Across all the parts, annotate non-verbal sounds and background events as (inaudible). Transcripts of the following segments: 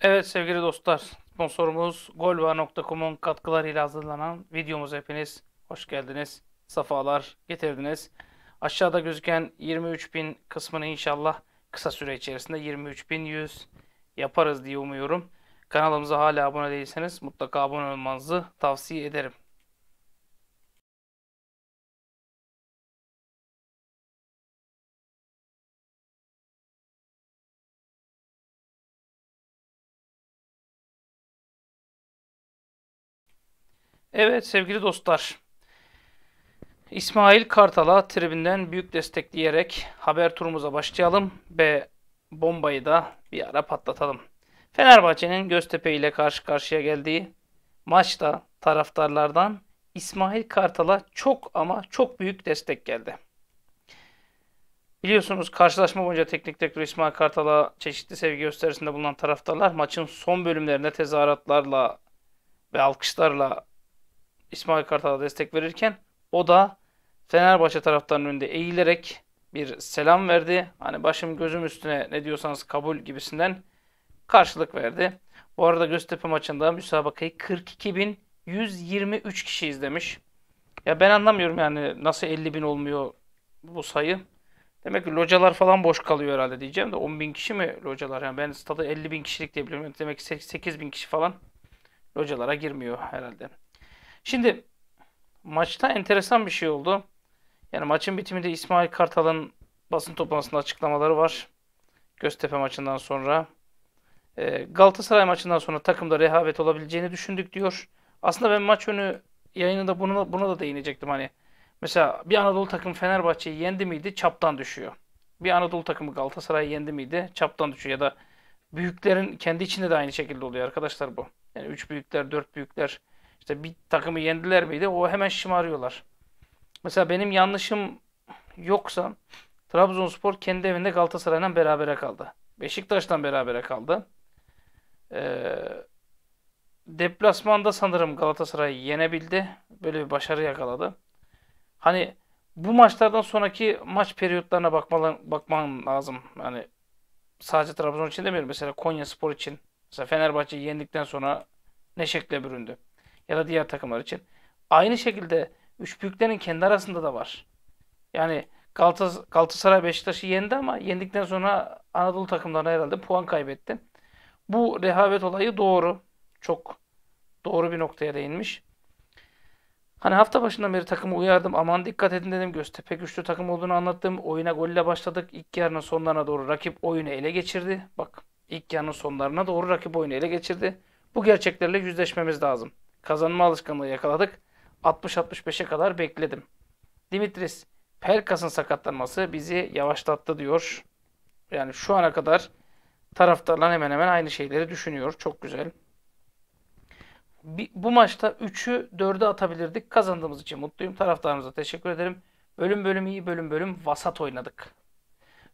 Evet sevgili dostlar, sponsorumuz golva.com'un katkılarıyla hazırlanan videomuz hepiniz hoş geldiniz, safalar getirdiniz. Aşağıda gözüken 23.000 kısmını inşallah kısa süre içerisinde 23.100 yaparız diye umuyorum. Kanalımıza hala abone değilseniz mutlaka abone olmanızı tavsiye ederim. Evet sevgili dostlar. İsmail Kartal'a tribünden büyük destek diyerek haber turumuza başlayalım ve bombayı da bir ara patlatalım. Fenerbahçe'nin Göztepe ile karşı karşıya geldiği maçta taraftarlardan İsmail Kartal'a çok ama çok büyük destek geldi. Biliyorsunuz karşılaşma boyunca teknik direktör İsmail Kartal'a çeşitli sevgi gösterisinde bulunan taraftarlar maçın son bölümlerinde tezahüratlarla ve alkışlarla İsmail Kartal'a destek verirken o da Fenerbahçe taraftarının önünde eğilerek bir selam verdi. Hani başım gözüm üstüne ne diyorsanız kabul gibisinden karşılık verdi. Bu arada Göztepe maçında müsabakayı 42.123 kişi izlemiş. Ya ben anlamıyorum yani nasıl 50.000 olmuyor bu sayı. Demek ki localar falan boş kalıyor herhalde diyeceğim de 10.000 kişi mi localar? Yani ben stada 50.000 kişilik diye biliyorum. Demek ki 8.000 kişi falan localara girmiyor herhalde. Şimdi maçta enteresan bir şey oldu. Yani maçın bitiminde İsmail Kartal'ın basın toplantısında açıklamaları var. Göztepe maçından sonra. Ee, Galatasaray maçından sonra takımda rehavet olabileceğini düşündük diyor. Aslında ben maç önü yayınında buna, buna da değinecektim hani. Mesela bir Anadolu takım Fenerbahçe'yi yendi miydi çaptan düşüyor. Bir Anadolu takımı Galatasaray'ı yendi miydi çaptan düşüyor. Ya da büyüklerin kendi içinde de aynı şekilde oluyor arkadaşlar bu. Yani 3 büyükler, 4 büyükler işte bir takımı yendiler miydi o hemen şımarıyorlar. Mesela benim yanlışım yoksa Trabzonspor kendi evinde Galatasaray'la berabere kaldı. Beşiktaş'tan berabere kaldı. Ee, deplasmanda sanırım Galatasaray yenebildi. Böyle bir başarı yakaladı. Hani bu maçlardan sonraki maç periyotlarına bakmalan, bakman lazım. Yani sadece Trabzon için demiyorum. Mesela Konya Spor için. Mesela Fenerbahçe yendikten sonra ne şekle büründü ya da diğer takımlar için. Aynı şekilde üç büyüklerin kendi arasında da var. Yani Galatasaray Beşiktaş'ı yendi ama yendikten sonra Anadolu takımlarına herhalde puan kaybetti. Bu rehavet olayı doğru. Çok doğru bir noktaya değinmiş. Hani hafta başından beri takımı uyardım. Aman dikkat edin dedim. Göztepe güçlü takım olduğunu anlattım. Oyuna golle başladık. İlk yarının sonlarına doğru rakip oyunu ele geçirdi. Bak ilk yarının sonlarına doğru rakip oyunu ele geçirdi. Bu gerçeklerle yüzleşmemiz lazım. Kazanma alışkanlığı yakaladık. 60-65'e kadar bekledim. Dimitris Pelkas'ın sakatlanması bizi yavaşlattı diyor. Yani şu ana kadar taraftarlar hemen hemen aynı şeyleri düşünüyor. Çok güzel. Bu maçta 3'ü 4'e atabilirdik. Kazandığımız için mutluyum. Taraftarımıza teşekkür ederim. Bölüm bölüm iyi bölüm bölüm vasat oynadık.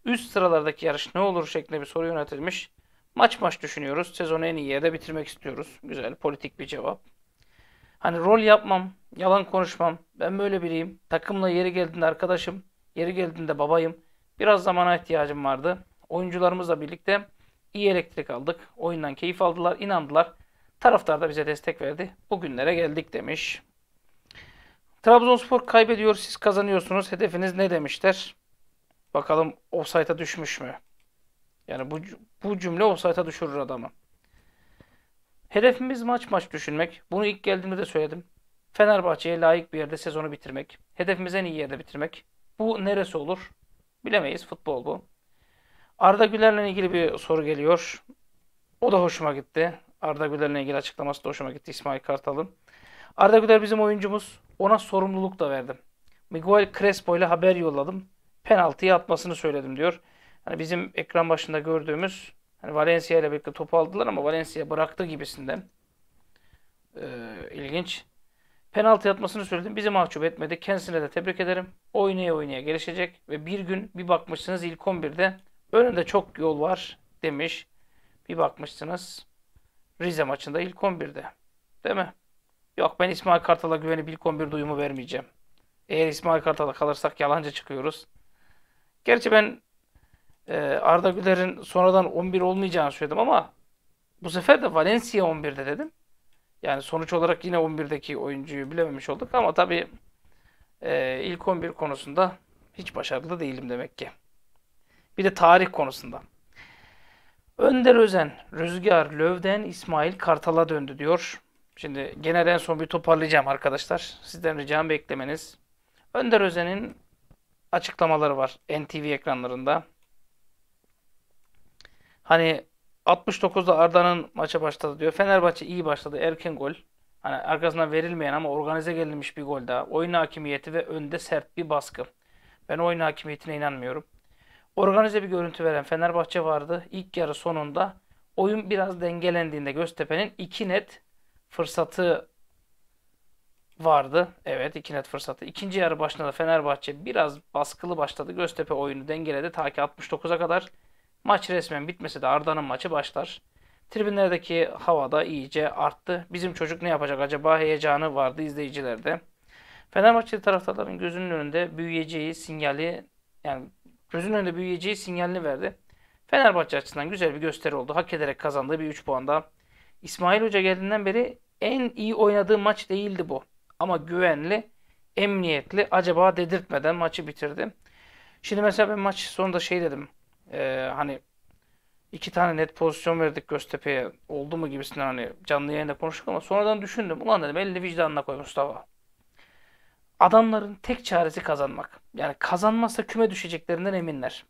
Üst sıralardaki yarış ne olur şeklinde bir soru yöneltilmiş. Maç maç düşünüyoruz. Sezonu en iyi yerde bitirmek istiyoruz. Güzel politik bir cevap. Hani rol yapmam, yalan konuşmam. Ben böyle biriyim. Takımla yeri geldiğinde arkadaşım, yeri geldiğinde babayım. Biraz zamana ihtiyacım vardı. Oyuncularımızla birlikte iyi elektrik aldık. Oyundan keyif aldılar, inandılar. Taraftar da bize destek verdi. Bugünlere geldik demiş. Trabzonspor kaybediyor, siz kazanıyorsunuz. Hedefiniz ne demişler? Bakalım offside'a düşmüş mü? Yani bu, bu cümle offside'a düşürür adamı. Hedefimiz maç maç düşünmek. Bunu ilk geldiğimde de söyledim. Fenerbahçe'ye layık bir yerde sezonu bitirmek. Hedefimiz en iyi yerde bitirmek. Bu neresi olur? Bilemeyiz. Futbol bu. Arda Güler'le ilgili bir soru geliyor. O da hoşuma gitti. Arda Güler'le ilgili açıklaması da hoşuma gitti İsmail Kartal'ın. Arda Güler bizim oyuncumuz. Ona sorumluluk da verdim. Miguel Crespo ile haber yolladım. Penaltıyı atmasını söyledim diyor. Yani bizim ekran başında gördüğümüz Hani Valencia ile birlikte topu aldılar ama Valencia bıraktı gibisinden. Ee, ilginç. Penaltı atmasını söyledim. Bizi mahcup etmedi. Kendisine de tebrik ederim. Oynaya oynaya gelişecek ve bir gün bir bakmışsınız ilk 11'de önünde çok yol var demiş. Bir bakmışsınız Rize maçında ilk 11'de. Değil mi? Yok ben İsmail Kartal'a güvenip ilk 11 duyumu vermeyeceğim. Eğer İsmail Kartal'a kalırsak yalancı çıkıyoruz. Gerçi ben ee, Arda Güler'in sonradan 11 olmayacağını söyledim ama bu sefer de Valencia 11'de dedim. Yani sonuç olarak yine 11'deki oyuncuyu bilememiş olduk ama tabii e, ilk 11 konusunda hiç başarılı değilim demek ki. Bir de tarih konusunda. Önder Özen, Rüzgar, Lövden, İsmail Kartal'a döndü diyor. Şimdi genel en son bir toparlayacağım arkadaşlar. Sizden ricam beklemeniz. Önder Özen'in açıklamaları var NTV ekranlarında. Hani 69'da Arda'nın maça başladı diyor. Fenerbahçe iyi başladı. Erken gol. Hani arkasından verilmeyen ama organize gelinmiş bir gol daha. Oyun hakimiyeti ve önde sert bir baskı. Ben oyun hakimiyetine inanmıyorum. Organize bir görüntü veren Fenerbahçe vardı. İlk yarı sonunda oyun biraz dengelendiğinde Göztepe'nin iki net fırsatı vardı. Evet iki net fırsatı. İkinci yarı başında da Fenerbahçe biraz baskılı başladı. Göztepe oyunu dengeledi ta ki 69'a kadar. Maç resmen bitmese de Arda'nın maçı başlar. Tribünlerdeki havada iyice arttı. Bizim çocuk ne yapacak acaba heyecanı vardı izleyicilerde. Fenerbahçeli taraftarların gözünün önünde büyüyeceği sinyali yani gözünün önünde büyüyeceği sinyalini verdi. Fenerbahçe açısından güzel bir gösteri oldu. Hak ederek kazandığı bir 3 puanda. İsmail Hoca geldiğinden beri en iyi oynadığı maç değildi bu. Ama güvenli, emniyetli, acaba dedirtmeden maçı bitirdi. Şimdi mesela ben maç sonunda şey dedim e, hani iki tane net pozisyon verdik Göztepe'ye oldu mu gibisinden hani canlı yayında konuştuk ama sonradan düşündüm. Ulan dedim elini vicdanına koy Mustafa. Adamların tek çaresi kazanmak. Yani kazanmazsa küme düşeceklerinden eminler.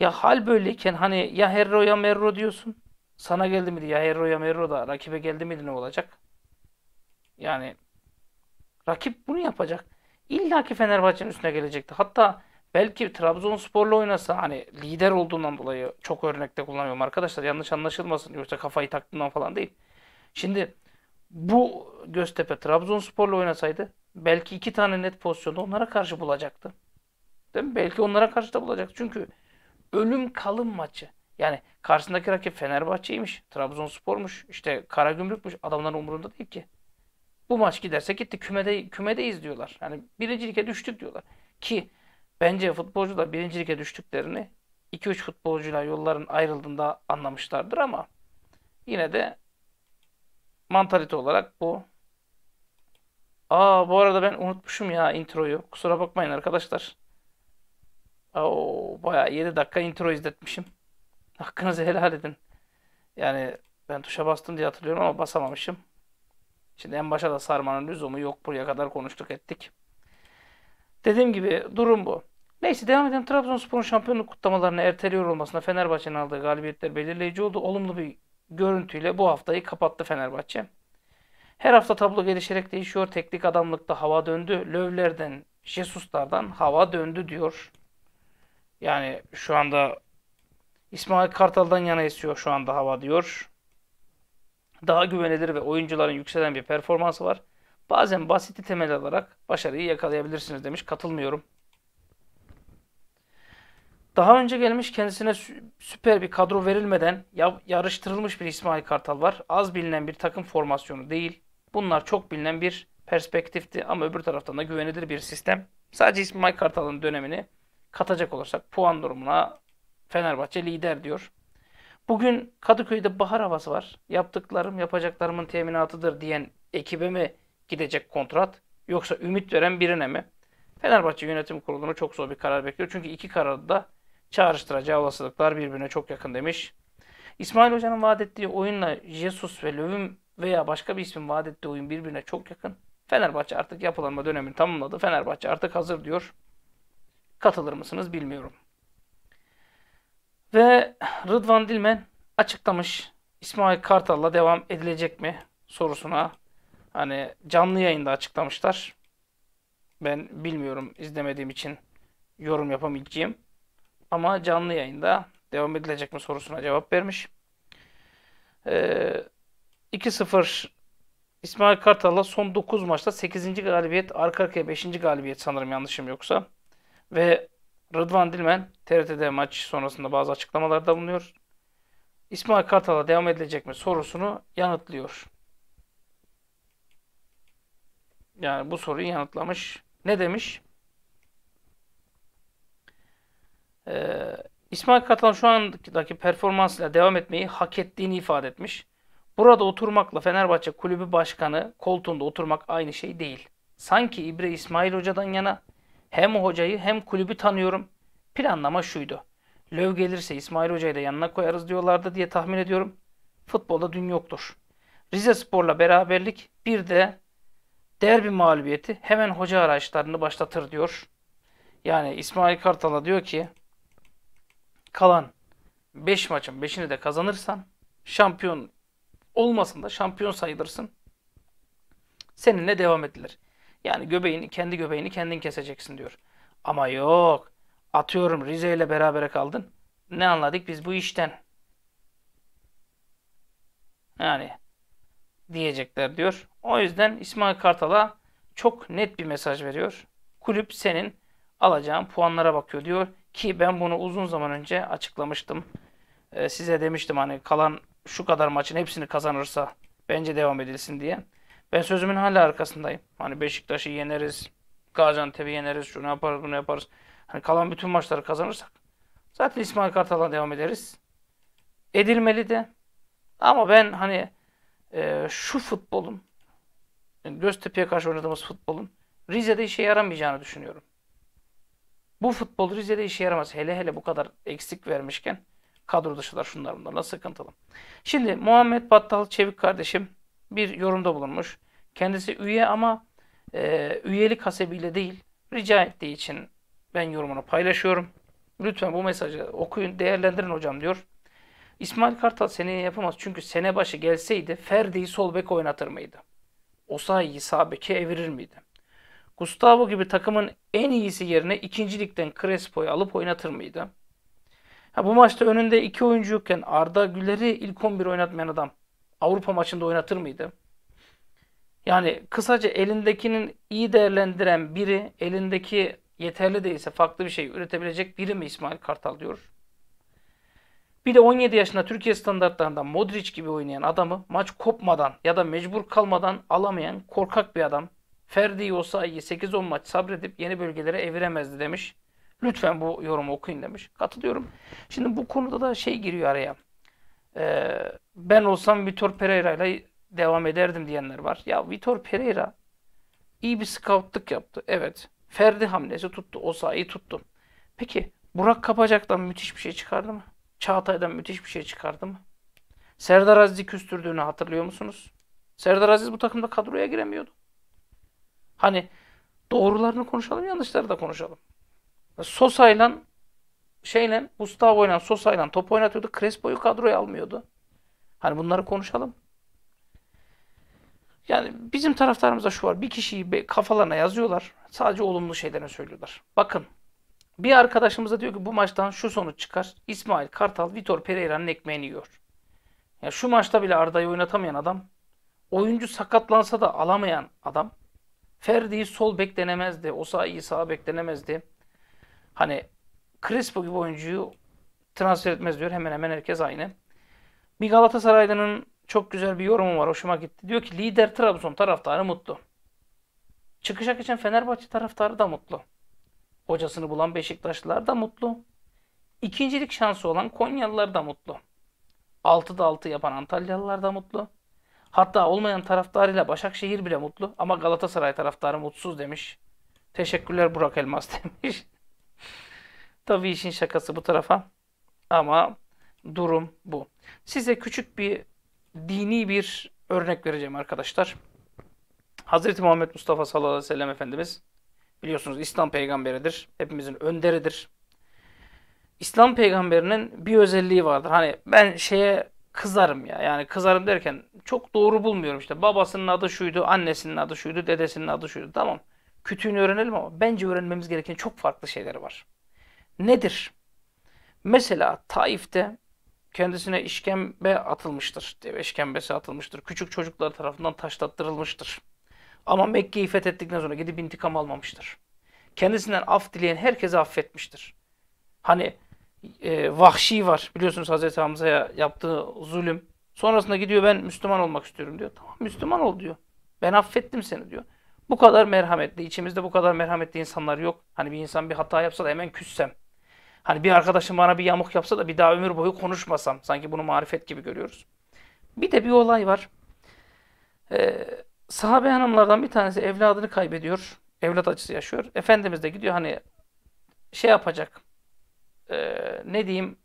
Ya hal böyleyken hani ya Herro ya Merro diyorsun. Sana geldi miydi ya Herro ya Merro da rakibe geldi miydi ne olacak? Yani rakip bunu yapacak. İlla ki Fenerbahçe'nin üstüne gelecekti. Hatta Belki Trabzonspor'la oynasa hani lider olduğundan dolayı çok örnekte kullanıyorum arkadaşlar. Yanlış anlaşılmasın. Yoksa kafayı taktığından falan değil. Şimdi bu Göztepe Trabzonspor'la oynasaydı belki iki tane net pozisyonu onlara karşı bulacaktı. Değil mi? Belki onlara karşı da bulacaktı. Çünkü ölüm kalım maçı. Yani karşısındaki rakip Fenerbahçe'ymiş, Trabzonspor'muş, işte Karagümrük'müş. Adamların umurunda değil ki. Bu maç giderse gitti. Kümede, kümedeyiz diyorlar. Yani birinci düştük diyorlar. Ki Bence futbolcular birinci düştüklerini 2-3 futbolcuyla yolların ayrıldığında anlamışlardır ama yine de mantalite olarak bu. Aa bu arada ben unutmuşum ya introyu. Kusura bakmayın arkadaşlar. Oo, bayağı 7 dakika intro izletmişim. (laughs) Hakkınızı helal edin. Yani ben tuşa bastım diye hatırlıyorum ama basamamışım. Şimdi en başa da sarmanın lüzumu yok. Buraya kadar konuştuk ettik. Dediğim gibi durum bu. Neyse devam eden Trabzonspor'un şampiyonluk kutlamalarını erteliyor olmasına Fenerbahçe'nin aldığı galibiyetler belirleyici oldu. Olumlu bir görüntüyle bu haftayı kapattı Fenerbahçe. Her hafta tablo gelişerek değişiyor. Teknik adamlıkta hava döndü. Lövler'den, Jesus'lardan hava döndü diyor. Yani şu anda İsmail Kartal'dan yana esiyor şu anda hava diyor. Daha güvenilir ve oyuncuların yükselen bir performansı var. Bazen basiti temel alarak başarıyı yakalayabilirsiniz demiş. Katılmıyorum. Daha önce gelmiş kendisine süper bir kadro verilmeden yarıştırılmış bir İsmail Kartal var. Az bilinen bir takım formasyonu değil. Bunlar çok bilinen bir perspektifti ama öbür taraftan da güvenilir bir sistem. Sadece İsmail Kartal'ın dönemini katacak olursak puan durumuna Fenerbahçe lider diyor. Bugün Kadıköy'de bahar havası var. Yaptıklarım yapacaklarımın teminatıdır diyen ekibe mi gidecek kontrat yoksa ümit veren birine mi? Fenerbahçe yönetim kurulunu çok zor bir karar bekliyor. Çünkü iki da çağrıştıracağı olasılıklar birbirine çok yakın demiş. İsmail Hoca'nın vaat ettiği oyunla Jesus ve Löv'ün veya başka bir ismin vaat ettiği oyun birbirine çok yakın. Fenerbahçe artık yapılanma dönemini tamamladı. Fenerbahçe artık hazır diyor. Katılır mısınız bilmiyorum. Ve Rıdvan Dilmen açıklamış İsmail Kartal'la devam edilecek mi sorusuna hani canlı yayında açıklamışlar. Ben bilmiyorum izlemediğim için yorum yapamayacağım. Ama canlı yayında devam edilecek mi sorusuna cevap vermiş. Ee, 2-0 İsmail Kartal'la son 9 maçta 8. galibiyet, arka arkaya 5. galibiyet sanırım yanlışım yoksa. Ve Rıdvan Dilmen TRT'de maç sonrasında bazı açıklamalarda bulunuyor. İsmail Kartal'a devam edilecek mi sorusunu yanıtlıyor. Yani bu soruyu yanıtlamış. Ne demiş? Ee, İsmail Kartal şu andaki performansıyla devam etmeyi hak ettiğini ifade etmiş. Burada oturmakla Fenerbahçe kulübü başkanı koltuğunda oturmak aynı şey değil. Sanki İbre İsmail Hoca'dan yana hem hocayı hem kulübü tanıyorum. Planlama şuydu. Löv gelirse İsmail Hoca'yı da yanına koyarız diyorlardı diye tahmin ediyorum. Futbolda dün yoktur. Rize Spor'la beraberlik bir de derbi mağlubiyeti hemen hoca araçlarını başlatır diyor. Yani İsmail Kartal'a diyor ki kalan 5 beş maçın 5'ini de kazanırsan şampiyon olmasın da şampiyon sayılırsın. Seninle devam edilir. Yani göbeğini, kendi göbeğini kendin keseceksin diyor. Ama yok. Atıyorum Rize ile berabere kaldın. Ne anladık biz bu işten? Yani diyecekler diyor. O yüzden İsmail Kartal'a çok net bir mesaj veriyor. Kulüp senin alacağın puanlara bakıyor diyor. Ki ben bunu uzun zaman önce açıklamıştım. E, size demiştim hani kalan şu kadar maçın hepsini kazanırsa bence devam edilsin diye. Ben sözümün hala arkasındayım. Hani Beşiktaş'ı yeneriz, Gaziantep'i yeneriz, şunu yaparız, bunu yaparız. Hani kalan bütün maçları kazanırsak zaten İsmail Kartal'a devam ederiz. Edilmeli de. Ama ben hani e, şu futbolun, Göztepe'ye karşı oynadığımız futbolun Rize'de işe yaramayacağını düşünüyorum. Bu futbol Rize'de işe yaramaz. Hele hele bu kadar eksik vermişken kadro dışılar şunlar bunlarla sıkıntılı. Şimdi Muhammed Battal Çevik kardeşim bir yorumda bulunmuş. Kendisi üye ama e, üyelik hasebiyle değil rica ettiği için ben yorumunu paylaşıyorum. Lütfen bu mesajı okuyun, değerlendirin hocam diyor. İsmail Kartal seneye yapamaz çünkü sene başı gelseydi Ferdi'yi sol bek oynatır mıydı? Osayi'yi sağ beke evirir miydi? Gustavo gibi takımın en iyisi yerine ikincilikten Crespo'yu alıp oynatır mıydı? Ha, bu maçta önünde iki oyuncu yokken Arda Güler'i ilk 11 oynatmayan adam Avrupa maçında oynatır mıydı? Yani kısaca elindekinin iyi değerlendiren biri, elindeki yeterli değilse farklı bir şey üretebilecek biri mi İsmail Kartal diyor. Bir de 17 yaşında Türkiye standartlarında Modric gibi oynayan adamı maç kopmadan ya da mecbur kalmadan alamayan korkak bir adam Ferdi Yosa'yı 8-10 maç sabredip yeni bölgelere eviremezdi demiş. Lütfen bu yorumu okuyun demiş. Katılıyorum. Şimdi bu konuda da şey giriyor araya. Ee, ben olsam Vitor Pereira ile devam ederdim diyenler var. Ya Vitor Pereira iyi bir scoutluk yaptı. Evet. Ferdi hamlesi tuttu. Osayi tuttu. Peki Burak Kapacak'tan müthiş bir şey çıkardı mı? Çağatay'dan müthiş bir şey çıkardı mı? Serdar Aziz'i küstürdüğünü hatırlıyor musunuz? Serdar Aziz bu takımda kadroya giremiyordu. Hani doğrularını konuşalım, yanlışları da konuşalım. Sosa'yla şeyle Gustavo'yla Sosa'yla top oynatıyordu. Crespo'yu kadroya almıyordu. Hani bunları konuşalım. Yani bizim taraftarımızda şu var. Bir kişiyi kafalarına yazıyorlar. Sadece olumlu şeylerini söylüyorlar. Bakın. Bir arkadaşımıza diyor ki bu maçtan şu sonuç çıkar. İsmail Kartal Vitor Pereira'nın ekmeğini yiyor. Ya şu maçta bile Arda'yı oynatamayan adam, oyuncu sakatlansa da alamayan adam Ferdi sol bek denemezdi. Osayi'yi sağ bek denemezdi. Hani Crespo gibi oyuncuyu transfer etmez diyor. Hemen hemen herkes aynı. Bir Galatasaraylı'nın çok güzel bir yorumu var. Hoşuma gitti. Diyor ki lider Trabzon taraftarı mutlu. Çıkışak için Fenerbahçe taraftarı da mutlu. Hocasını bulan Beşiktaşlılar da mutlu. İkincilik şansı olan Konyalılar da mutlu. 6'da 6 yapan Antalyalılar da mutlu. Hatta olmayan taraftarıyla Başakşehir bile mutlu ama Galatasaray taraftarı mutsuz demiş. Teşekkürler Burak Elmas (laughs) demiş. Tabii işin şakası bu tarafa ama durum bu. Size küçük bir dini bir örnek vereceğim arkadaşlar. Hazreti Muhammed Mustafa sallallahu aleyhi ve sellem Efendimiz biliyorsunuz İslam peygamberidir. Hepimizin önderidir. İslam peygamberinin bir özelliği vardır. Hani ben şeye kızarım ya. Yani kızarım derken çok doğru bulmuyorum işte. Babasının adı şuydu, annesinin adı şuydu, dedesinin adı şuydu. Tamam. Kütüğünü öğrenelim ama bence öğrenmemiz gereken çok farklı şeyler var. Nedir? Mesela Taif'te kendisine işkembe atılmıştır. Dev işkembesi atılmıştır. Küçük çocuklar tarafından taşlattırılmıştır. Ama Mekke'yi fethettikten sonra gidip intikam almamıştır. Kendisinden af dileyen herkese affetmiştir. Hani e, vahşi var. Biliyorsunuz Hazreti Hamza'ya yaptığı zulüm Sonrasında gidiyor ben Müslüman olmak istiyorum diyor. Tamam Müslüman ol diyor. Ben affettim seni diyor. Bu kadar merhametli, içimizde bu kadar merhametli insanlar yok. Hani bir insan bir hata yapsa da hemen küssem. Hani bir arkadaşım bana bir yamuk yapsa da bir daha ömür boyu konuşmasam. Sanki bunu marifet gibi görüyoruz. Bir de bir olay var. Ee, sahabe hanımlardan bir tanesi evladını kaybediyor. Evlat acısı yaşıyor. Efendimiz de gidiyor hani şey yapacak. E, ne diyeyim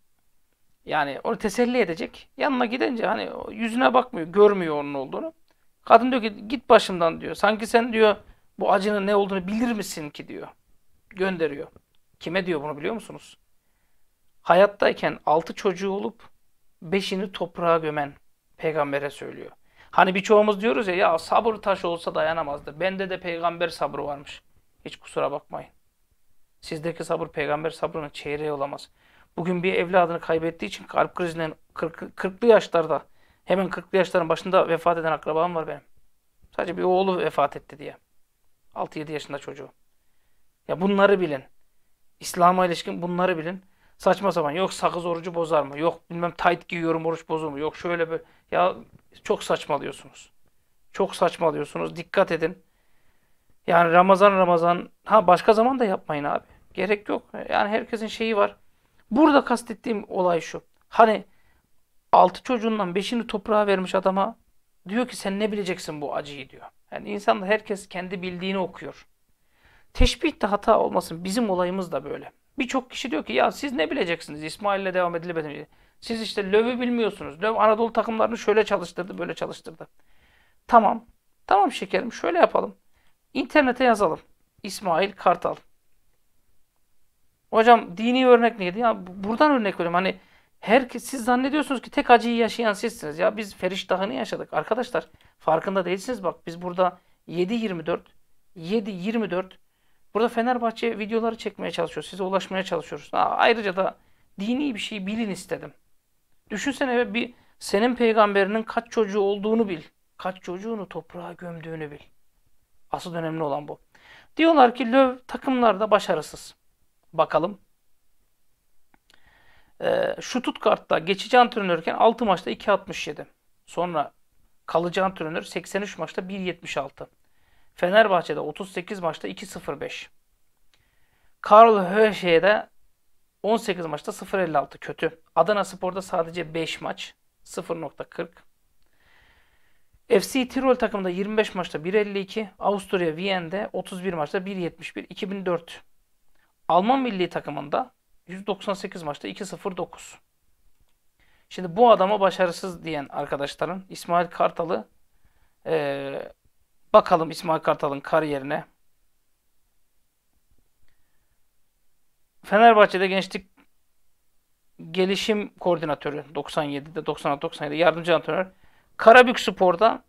yani onu teselli edecek. Yanına gidince hani yüzüne bakmıyor, görmüyor onun olduğunu. Kadın diyor ki git başımdan diyor. Sanki sen diyor bu acının ne olduğunu bilir misin ki diyor. Gönderiyor. Kime diyor bunu biliyor musunuz? Hayattayken altı çocuğu olup beşini toprağa gömen peygambere söylüyor. Hani birçoğumuz diyoruz ya ya sabır taş olsa dayanamazdı. Bende de peygamber sabrı varmış. Hiç kusura bakmayın. Sizdeki sabır peygamber sabrının çeyreği olamaz bugün bir evladını kaybettiği için kalp krizinden 40, 40'lı yaşlarda hemen 40'lı yaşların başında vefat eden akrabam var benim. Sadece bir oğlu vefat etti diye. 6-7 yaşında çocuğu. Ya bunları bilin. İslam'a ilişkin bunları bilin. Saçma sapan. Yok sakız orucu bozar mı? Yok bilmem tight giyiyorum oruç bozulur mu? Yok şöyle böyle. Ya çok saçmalıyorsunuz. Çok saçmalıyorsunuz. Dikkat edin. Yani Ramazan Ramazan. Ha başka zaman da yapmayın abi. Gerek yok. Yani herkesin şeyi var. Burada kastettiğim olay şu. Hani altı çocuğundan beşini toprağa vermiş adama diyor ki sen ne bileceksin bu acıyı diyor. Yani insan da herkes kendi bildiğini okuyor. Teşbih de hata olmasın. Bizim olayımız da böyle. Birçok kişi diyor ki ya siz ne bileceksiniz İsmail'le devam edilip edilmeyecek. Siz işte Löv'ü bilmiyorsunuz. Löv Anadolu takımlarını şöyle çalıştırdı, böyle çalıştırdı. Tamam. Tamam şekerim şöyle yapalım. İnternete yazalım. İsmail Kartal. Hocam dini örnek neydi? Ya buradan örnek veriyorum. Hani herkes siz zannediyorsunuz ki tek acıyı yaşayan sizsiniz. Ya biz feriştahını yaşadık. Arkadaşlar farkında değilsiniz bak. Biz burada 7-24 7-24 burada Fenerbahçe videoları çekmeye çalışıyoruz. Size ulaşmaya çalışıyoruz. Aa, ayrıca da dini bir şey bilin istedim. Düşünsene bir senin peygamberinin kaç çocuğu olduğunu bil. Kaç çocuğunu toprağa gömdüğünü bil. Asıl önemli olan bu. Diyorlar ki Löv takımlarda başarısız bakalım. Ee, Şu tut Stuttgart'ta geçici antrenörken 6 maçta 2.67. Sonra kalıcı antrenör 83 maçta 1.76. Fenerbahçe'de 38 maçta 2.05. Karl Höşe'de 18 maçta 0.56 kötü. Adana Spor'da sadece 5 maç 0.40. FC Tirol takımında 25 maçta 1.52, Avusturya Viyen'de 31 maçta 1.71, 2004 Alman milli takımında 198 maçta 2-0-9. Şimdi bu adama başarısız diyen arkadaşların İsmail Kartal'ı ee, bakalım İsmail Kartal'ın kariyerine. Fenerbahçe'de gençlik gelişim koordinatörü 97'de 96-97 yardımcı antrenör. Karabük Spor'da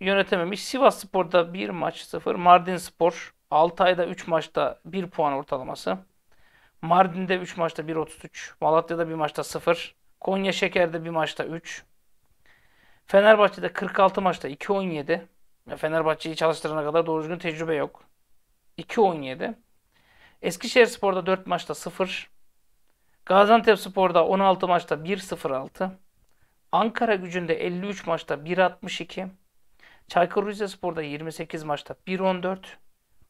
yönetememiş. Sivas Spor'da bir maç 0 Mardin Spor 6 ayda 3 maçta 1 puan ortalaması. Mardin'de 3 maçta 1.33. Malatya'da bir maçta 0. Konya Şeker'de bir maçta 3. Fenerbahçe'de 46 maçta 2.17. Fenerbahçe'yi çalıştırana kadar doğru düzgün tecrübe yok. 2.17. Eskişehir Spor'da 4 maçta 0. Gaziantep Spor'da 16 maçta 1.06. Ankara gücünde 53 maçta 1.62. Çaykur Rizespor'da 28 maçta 1.14.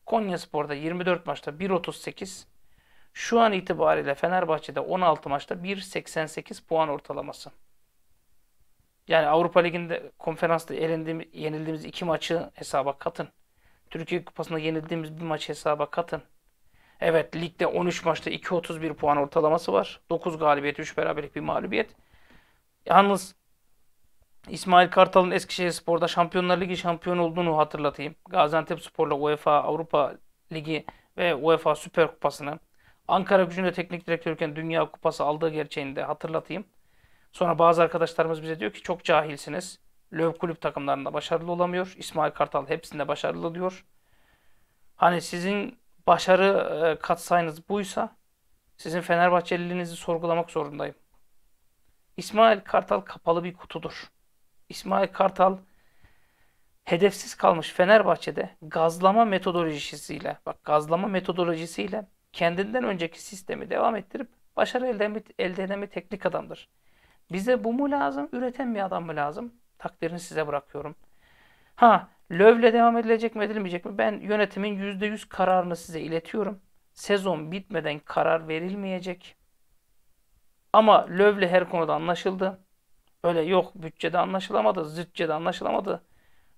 Konya Spor'da 24 maçta 1.38. Şu an itibariyle Fenerbahçe'de 16 maçta 1.88 puan ortalaması. Yani Avrupa Ligi'nde konferansta elendiğimiz, yenildiğimiz iki maçı hesaba katın. Türkiye Kupası'nda yenildiğimiz bir maçı hesaba katın. Evet ligde 13 maçta 2.31 puan ortalaması var. 9 galibiyet, 3 beraberlik bir mağlubiyet. Yalnız İsmail Kartal'ın Eskişehir Spor'da Şampiyonlar Ligi şampiyon olduğunu hatırlatayım. Gaziantep Spor'la UEFA Avrupa Ligi ve UEFA Süper Kupası'nı, Ankara gücünde teknik direktörken Dünya Kupası aldığı gerçeğini de hatırlatayım. Sonra bazı arkadaşlarımız bize diyor ki çok cahilsiniz. Löv kulüp takımlarında başarılı olamıyor. İsmail Kartal hepsinde başarılı diyor. Hani sizin başarı e, katsayınız buysa sizin Fenerbahçeliliğinizi sorgulamak zorundayım. İsmail Kartal kapalı bir kutudur. İsmail Kartal hedefsiz kalmış Fenerbahçe'de gazlama metodolojisiyle bak gazlama metodolojisiyle kendinden önceki sistemi devam ettirip başarı elde, elde eden bir teknik adamdır. Bize bu mu lazım? Üreten bir adam mı lazım? Takdirini size bırakıyorum. Ha, Löv'le devam edilecek mi edilmeyecek mi? Ben yönetimin %100 kararını size iletiyorum. Sezon bitmeden karar verilmeyecek. Ama Löv'le her konuda anlaşıldı. Öyle yok bütçede anlaşılamadı, zütçede anlaşılamadı.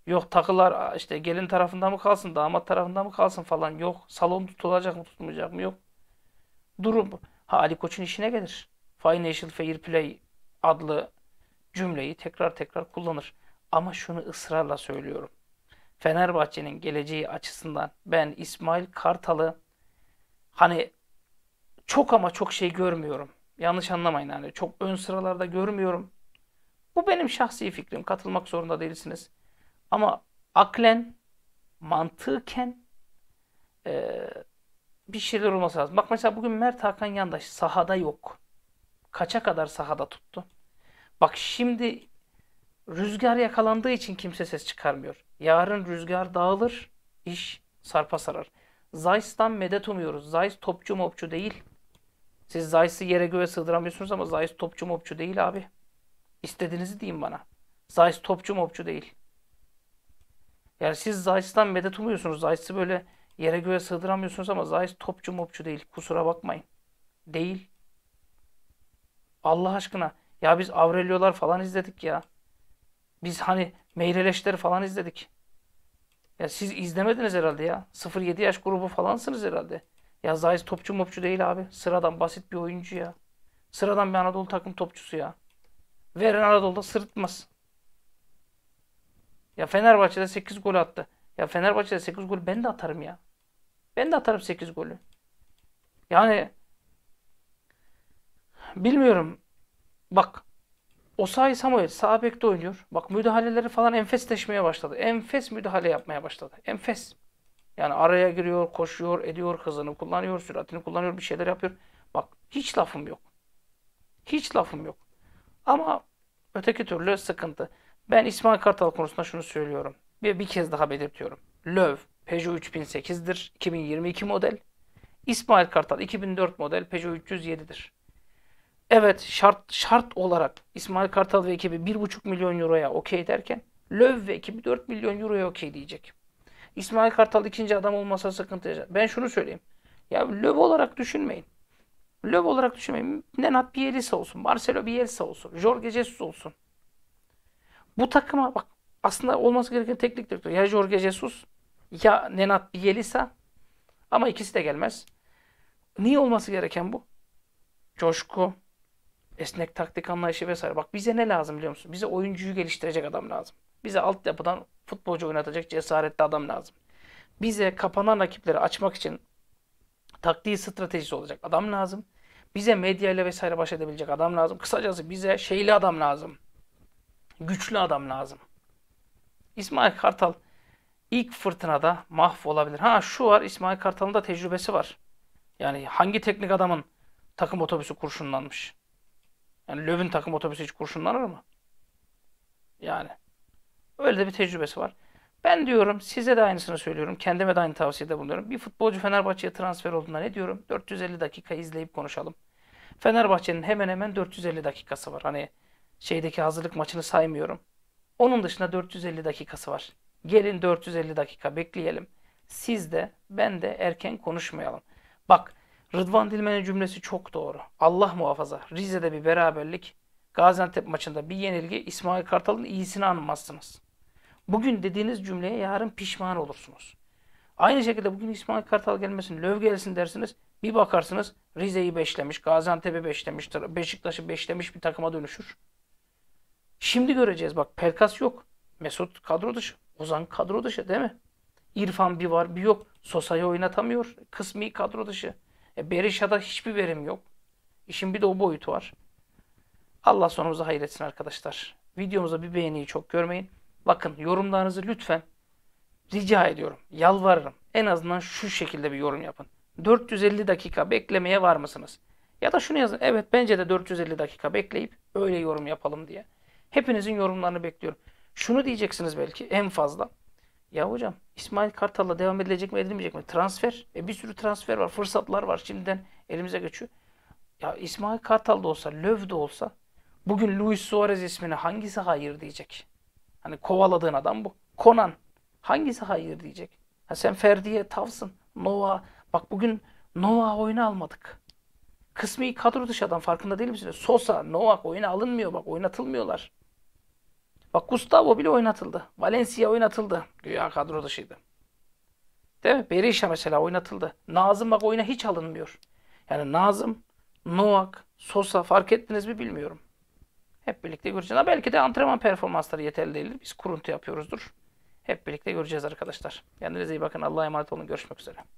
Yok takılar işte gelin tarafında mı kalsın, damat tarafında mı kalsın falan. Yok salon tutulacak mı tutulmayacak mı yok. Durum ha Ali Koç'un işine gelir. Financial Fair Play adlı cümleyi tekrar tekrar kullanır. Ama şunu ısrarla söylüyorum. Fenerbahçe'nin geleceği açısından ben İsmail Kartal'ı hani çok ama çok şey görmüyorum. Yanlış anlamayın hani çok ön sıralarda görmüyorum. Bu benim şahsi fikrim. Katılmak zorunda değilsiniz. Ama aklen, mantıken e, bir şeyler olması lazım. Bak mesela bugün Mert Hakan Yandaş sahada yok. Kaça kadar sahada tuttu? Bak şimdi rüzgar yakalandığı için kimse ses çıkarmıyor. Yarın rüzgar dağılır, iş sarpa sarar. Zayis'tan medet umuyoruz. Zayis topçu mopçu değil. Siz zayısı yere göğe sığdıramıyorsunuz ama Zayis topçu mopçu değil abi. İstediğinizi deyin bana. Zayis topçu mopçu değil. Yani siz Zayis'ten medet umuyorsunuz. Zayis'i böyle yere göğe sığdıramıyorsunuz ama Zayis topçu mopçu değil. Kusura bakmayın. Değil. Allah aşkına. Ya biz Aurelio'lar falan izledik ya. Biz hani Meyreleşleri falan izledik. Ya siz izlemediniz herhalde ya. 0-7 yaş grubu falansınız herhalde. Ya Zayis topçu mopçu değil abi. Sıradan basit bir oyuncu ya. Sıradan bir Anadolu takım topçusu ya veren Anadolu'da sırıtmaz. Ya Fenerbahçe'de 8 gol attı. Ya Fenerbahçe'de 8 gol ben de atarım ya. Ben de atarım 8 golü. Yani bilmiyorum. Bak Osayi Samuel sağ bekte oynuyor. Bak müdahaleleri falan enfesleşmeye başladı. Enfes müdahale yapmaya başladı. Enfes. Yani araya giriyor, koşuyor, ediyor, hızını kullanıyor, süratini kullanıyor, bir şeyler yapıyor. Bak hiç lafım yok. Hiç lafım yok. Ama Öteki türlü sıkıntı. Ben İsmail Kartal konusunda şunu söylüyorum. Bir, bir kez daha belirtiyorum. LÖV Peugeot 3008'dir. 2022 model. İsmail Kartal 2004 model Peugeot 307'dir. Evet şart şart olarak İsmail Kartal ve ekibi 1,5 milyon euroya okey derken LÖV ve ekibi 4 milyon euroya okey diyecek. İsmail Kartal ikinci adam olmasa sıkıntı yaşar. Ben şunu söyleyeyim. Ya LÖV olarak düşünmeyin. Löw olarak düşünmeyin. Nenad Bielsa olsun, Marcelo Bielsa olsun, Jorge Jesus olsun. Bu takıma bak aslında olması gereken teknik direktör ya Jorge Jesus ya Nenad Bielisa ama ikisi de gelmez. Niye olması gereken bu? Coşku, esnek taktik anlayışı vesaire. Bak bize ne lazım biliyor musun? Bize oyuncuyu geliştirecek adam lazım. Bize altyapıdan futbolcu oynatacak cesaretli adam lazım. Bize kapanan rakipleri açmak için taktiği stratejisi olacak adam lazım. Bize medya ile vesaire baş edebilecek adam lazım. Kısacası bize şeyli adam lazım. Güçlü adam lazım. İsmail Kartal ilk fırtınada mahvolabilir. Ha şu var İsmail Kartal'ın da tecrübesi var. Yani hangi teknik adamın takım otobüsü kurşunlanmış? Yani Löw'ün takım otobüsü hiç kurşunlanır mı? Yani öyle de bir tecrübesi var. Ben diyorum size de aynısını söylüyorum. Kendime de aynı tavsiyede bulunuyorum. Bir futbolcu Fenerbahçe'ye transfer olduğunda ne diyorum? 450 dakika izleyip konuşalım. Fenerbahçe'nin hemen hemen 450 dakikası var. Hani şeydeki hazırlık maçını saymıyorum. Onun dışında 450 dakikası var. Gelin 450 dakika bekleyelim. Siz de ben de erken konuşmayalım. Bak Rıdvan Dilmen'in cümlesi çok doğru. Allah muhafaza Rize'de bir beraberlik, Gaziantep maçında bir yenilgi İsmail Kartal'ın iyisini anmazsınız. Bugün dediğiniz cümleye yarın pişman olursunuz. Aynı şekilde bugün İsmail Kartal gelmesin, löv gelsin dersiniz. Bir bakarsınız Rize'yi beşlemiş, Gaziantep'i beşlemiş, Beşiktaş'ı beşlemiş bir takıma dönüşür. Şimdi göreceğiz bak Pelkas yok. Mesut kadro dışı. Ozan kadro dışı değil mi? İrfan bir var bir yok. Sosa'yı oynatamıyor. Kısmi kadro dışı. E, Berisha'da hiçbir verim yok. İşin bir de o boyutu var. Allah sonumuzu hayretsin arkadaşlar. Videomuza bir beğeniyi çok görmeyin. Bakın yorumlarınızı lütfen rica ediyorum. Yalvarırım. En azından şu şekilde bir yorum yapın. 450 dakika beklemeye var mısınız? Ya da şunu yazın. Evet bence de 450 dakika bekleyip öyle yorum yapalım diye. Hepinizin yorumlarını bekliyorum. Şunu diyeceksiniz belki en fazla. Ya hocam İsmail Kartal'la devam edilecek mi edilmeyecek mi? Transfer. E bir sürü transfer var. Fırsatlar var. Şimdiden elimize geçiyor. Ya İsmail Kartal da olsa, Löw de olsa bugün Luis Suarez ismine hangisi hayır diyecek? Hani kovaladığın adam bu. Conan. Hangisi hayır diyecek? Ha sen Ferdi'ye tavsın. Nova. Bak bugün Nova oyunu almadık. Kısmi kadro dışı adam farkında değil misiniz? Sosa, Novak oyuna alınmıyor bak oynatılmıyorlar. Bak Gustavo bile oynatıldı. Valencia oynatıldı. Güya kadro dışıydı. Değil mi? Berisha mesela oynatıldı. Nazım bak oyuna hiç alınmıyor. Yani Nazım, Novak, Sosa fark ettiniz mi bilmiyorum. Hep birlikte göreceğiz. belki de antrenman performansları yeterli değildir. Biz kuruntu yapıyoruzdur. Hep birlikte göreceğiz arkadaşlar. Kendinize iyi bakın. Allah'a emanet olun. Görüşmek üzere.